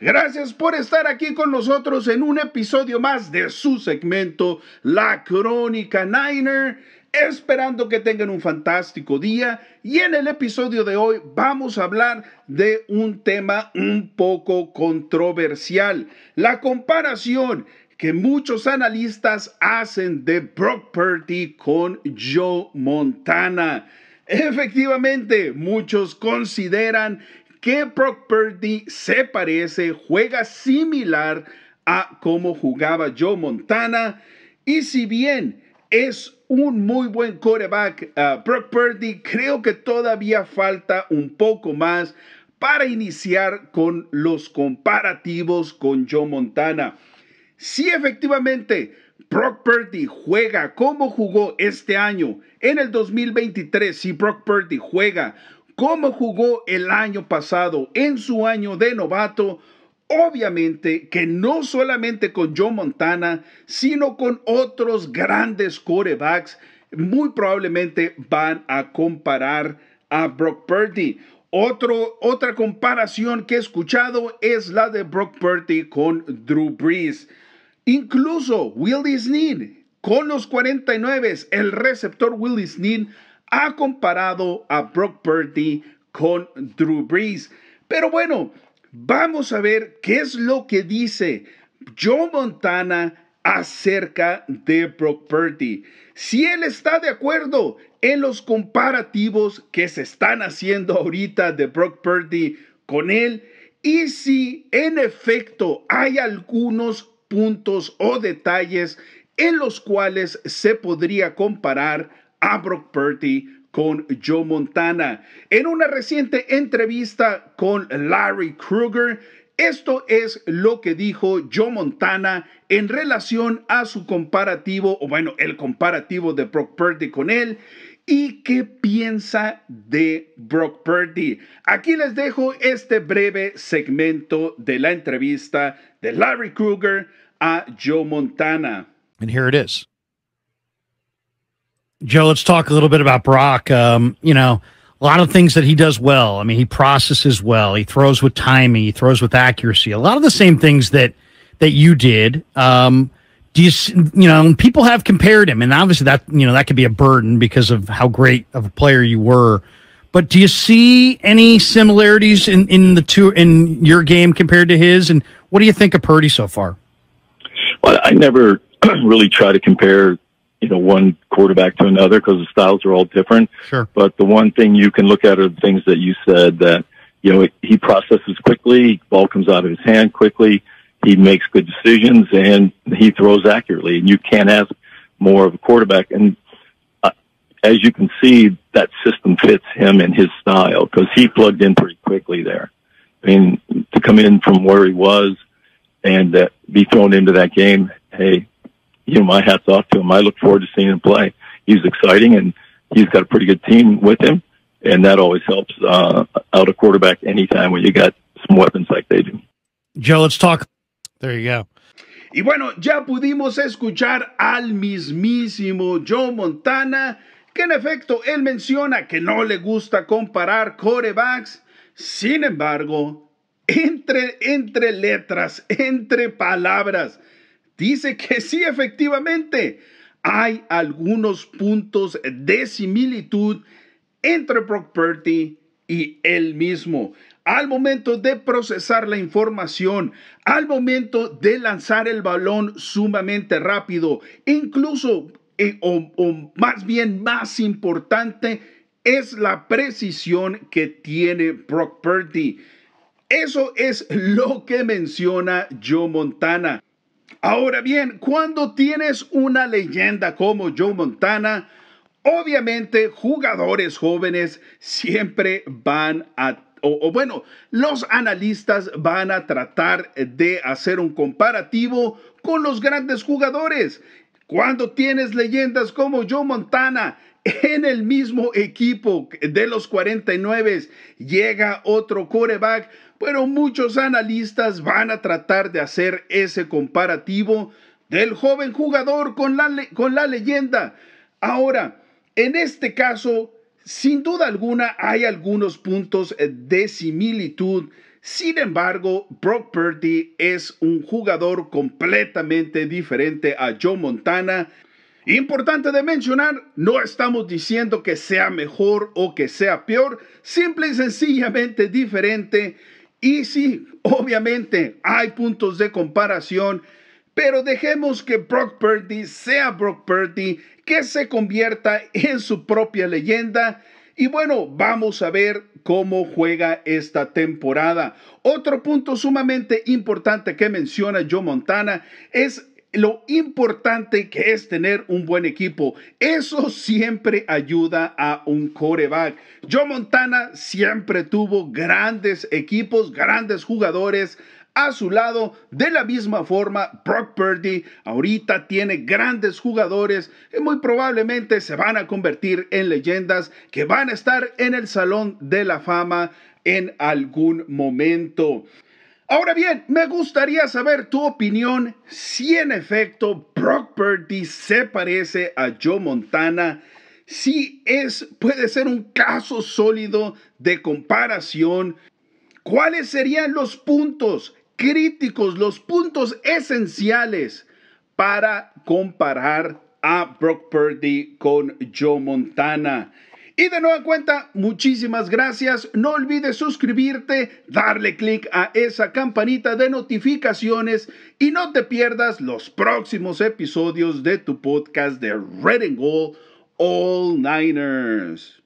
Gracias por estar aquí con nosotros en un episodio más de su segmento La Crónica Niner. Esperando que tengan un fantástico día y en el episodio de hoy vamos a hablar de un tema un poco controversial, la comparación que muchos analistas hacen de Brock Purdy con Joe Montana. Efectivamente, muchos consideran que Brock Purdy se parece, juega similar a cómo jugaba Joe Montana. Y si bien es un muy buen coreback eh, Brock Purdy, creo que todavía falta un poco más para iniciar con los comparativos con Joe Montana. Sí, efectivamente, Brock Purdy juega como jugó este año en el 2023, si Brock Purdy juega como jugó el año pasado en su año de novato, obviamente que no solamente con Joe Montana, sino con otros grandes corebacks, muy probablemente van a comparar a Brock Purdy. otra comparación que he escuchado es la de Brock Purdy con Drew Brees. Incluso Will Sneed, con los 49, el receptor Will Sneed ha comparado a Brock Purdy con Drew Brees. Pero bueno, vamos a ver qué es lo que dice Joe Montana acerca de Brock Purdy. Si él está de acuerdo en los comparativos que se están haciendo ahorita de Brock Purdy con él y si en efecto hay algunos puntos o detalles en los cuales se podría comparar a Brock Purdy con Joe Montana. En una reciente entrevista con Larry Kruger, esto es lo que dijo Joe Montana en relación a su comparativo, o bueno, el comparativo de Brock Purdy con él. ¿Y qué piensa de Brock Purdy? Aquí les dejo este breve segmento de la entrevista de Larry Kruger a Joe Montana. And here it is. Joe, let's talk a little bit about Brock. Um, you know, a lot of things that he does well. I mean, he processes well. He throws with timing. He throws with accuracy. A lot of the same things that that you did. Um, do you you know people have compared him, and obviously that you know that could be a burden because of how great of a player you were. But do you see any similarities in in the two in your game compared to his? And what do you think of Purdy so far? Well, I never really try to compare, you know, one quarterback to another because the styles are all different. Sure. But the one thing you can look at are the things that you said that, you know, he processes quickly, ball comes out of his hand quickly, he makes good decisions, and he throws accurately. And you can't ask more of a quarterback. And uh, as you can see, that system fits him and his style because he plugged in pretty quickly there. I mean, to come in from where he was and uh, be thrown into that game. Hey, you know, my hat's off to him. I look forward to seeing him play. He's exciting and he's got a pretty good team with him. And that always helps uh, out a quarterback anytime when you got some weapons like they do. Joe, let's talk. There you go. Y bueno, ya pudimos escuchar al mismísimo Joe Montana, que en efecto él menciona que no le gusta comparar corebacks. Sin embargo, entre, entre letras, entre palabras, dice que sí, efectivamente, hay algunos puntos de similitud entre Brock Purdy y él mismo. Al momento de procesar la información, al momento de lanzar el balón sumamente rápido, incluso, eh, o, o más bien más importante, es la precisión que tiene Brock Purdy. Eso es lo que menciona Joe Montana. Ahora bien, cuando tienes una leyenda como Joe Montana, obviamente jugadores jóvenes siempre van a, o, bueno, los analistas van a tratar de hacer un comparativo con los grandes jugadores. Cuando tienes leyendas como Joe Montana en el mismo equipo de los 49, llega otro coreback, pero muchos analistas van a tratar de hacer ese comparativo del joven jugador con la, con la leyenda. Ahora, en este caso, sin duda alguna hay algunos puntos de similitud sin embargo, Brock Purdy es un jugador completamente diferente a Joe Montana. Importante de mencionar, no estamos diciendo que sea mejor o que sea peor, simple y sencillamente diferente. Y sí, obviamente hay puntos de comparación, pero dejemos que Brock Purdy sea Brock Purdy, que se convierta en su propia leyenda. Y bueno, vamos a ver cómo juega esta temporada. Otro punto sumamente importante que menciona Joe Montana es lo importante que es tener un buen equipo. Eso siempre ayuda a un coreback. Joe Montana siempre tuvo grandes equipos, grandes jugadores a su lado, de la misma forma, Brock Purdy ahorita tiene grandes jugadores que muy probablemente se van a convertir en leyendas que van a estar en el Salón de la Fama en algún momento. Ahora bien, me gustaría saber tu opinión si en efecto Brock Purdy se parece a Joe Montana si es, puede ser un caso sólido de comparación. ¿Cuáles serían los puntos críticos, los puntos esenciales para comparar a Brock Purdy con Joe Montana. Y de nueva cuenta, muchísimas gracias. No olvides suscribirte, darle clic a esa campanita de notificaciones y no te pierdas los próximos episodios de tu podcast de Red and Gold All Niners.